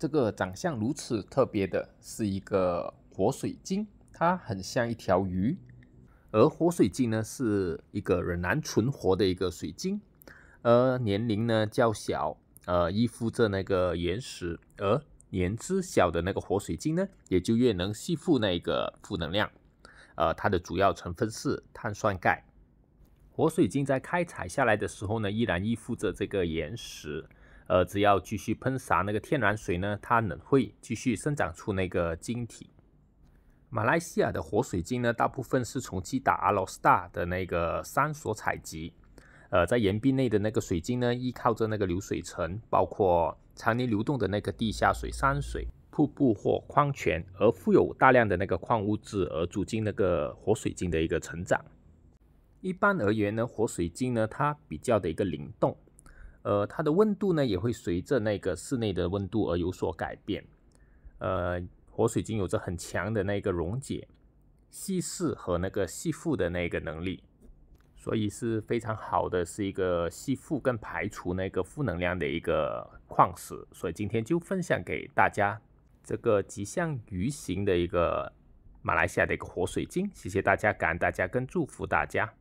这个长相如此特别的是一个活水晶，它很像一条鱼。而活水晶呢是一个仍然存活的一个水晶，呃，年龄呢较小，呃，依附着那个岩石，而年资小的那个活水晶呢，也就越能吸附那个负能量。呃，它的主要成分是碳酸钙。活水晶在开采下来的时候呢，依然依附着这个岩石。呃，只要继续喷洒那个天然水呢，它能会继续生长出那个晶体。马来西亚的活水晶呢，大部分是从基打阿罗斯达的那个山所采集。呃，在岩壁内的那个水晶呢，依靠着那个流水层，包括常年流动的那个地下水、山水、瀑布或矿泉，而富有大量的那个矿物质，而促进那个活水晶的一个成长。一般而言呢，活水晶呢，它比较的一个灵动。呃，它的温度呢也会随着那个室内的温度而有所改变。呃，火水晶有着很强的那个溶解、稀释和那个吸附的那个能力，所以是非常好的是一个吸附跟排除那个负能量的一个矿石。所以今天就分享给大家这个吉祥鱼形的一个马来西亚的一个火水晶。谢谢大家，感恩大家，跟祝福大家。